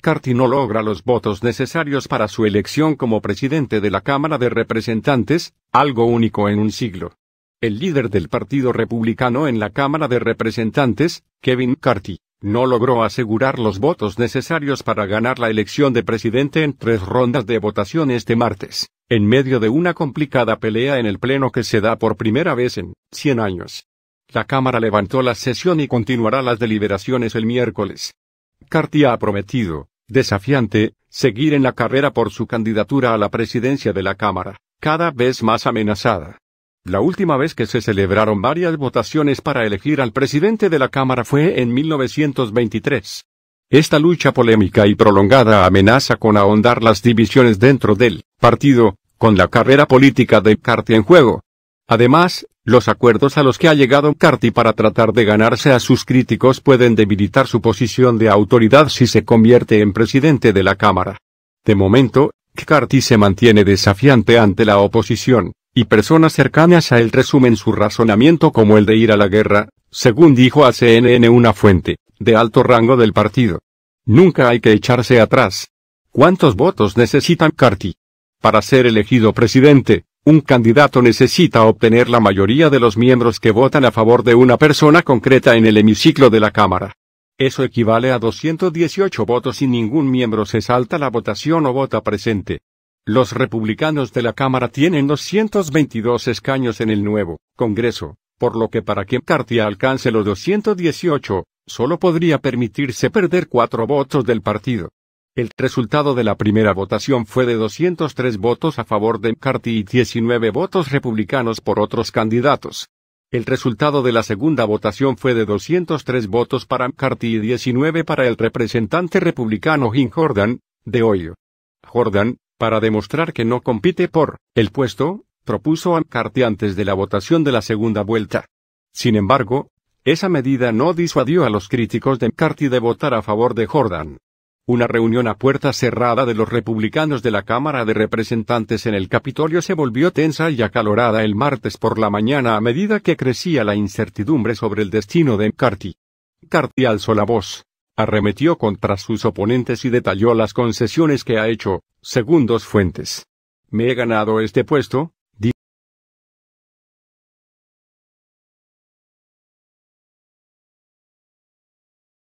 Carty no logra los votos necesarios para su elección como presidente de la Cámara de Representantes, algo único en un siglo. El líder del Partido Republicano en la Cámara de Representantes, Kevin Carty, no logró asegurar los votos necesarios para ganar la elección de presidente en tres rondas de votación este martes, en medio de una complicada pelea en el Pleno que se da por primera vez en 100 años. La Cámara levantó la sesión y continuará las deliberaciones el miércoles. Cartier ha prometido, desafiante, seguir en la carrera por su candidatura a la presidencia de la Cámara, cada vez más amenazada. La última vez que se celebraron varias votaciones para elegir al presidente de la Cámara fue en 1923. Esta lucha polémica y prolongada amenaza con ahondar las divisiones dentro del partido, con la carrera política de Cartier en juego. Además, los acuerdos a los que ha llegado Carty para tratar de ganarse a sus críticos pueden debilitar su posición de autoridad si se convierte en presidente de la Cámara. De momento, Carty se mantiene desafiante ante la oposición, y personas cercanas a él resumen su razonamiento como el de ir a la guerra, según dijo a CNN una fuente, de alto rango del partido. Nunca hay que echarse atrás. ¿Cuántos votos necesita Carty? Para ser elegido presidente, un candidato necesita obtener la mayoría de los miembros que votan a favor de una persona concreta en el hemiciclo de la Cámara. Eso equivale a 218 votos y ningún miembro se salta la votación o vota presente. Los republicanos de la Cámara tienen 222 escaños en el nuevo Congreso, por lo que para que McCarthy alcance los 218, solo podría permitirse perder cuatro votos del partido. El resultado de la primera votación fue de 203 votos a favor de McCarthy y 19 votos republicanos por otros candidatos. El resultado de la segunda votación fue de 203 votos para McCarthy y 19 para el representante republicano Jim Jordan, de Ohio. Jordan, para demostrar que no compite por el puesto, propuso a McCarthy antes de la votación de la segunda vuelta. Sin embargo, esa medida no disuadió a los críticos de McCarthy de votar a favor de Jordan. Una reunión a puerta cerrada de los republicanos de la Cámara de Representantes en el Capitolio se volvió tensa y acalorada el martes por la mañana a medida que crecía la incertidumbre sobre el destino de McCarthy. McCarthy alzó la voz, arremetió contra sus oponentes y detalló las concesiones que ha hecho, según dos fuentes. Me he ganado este puesto,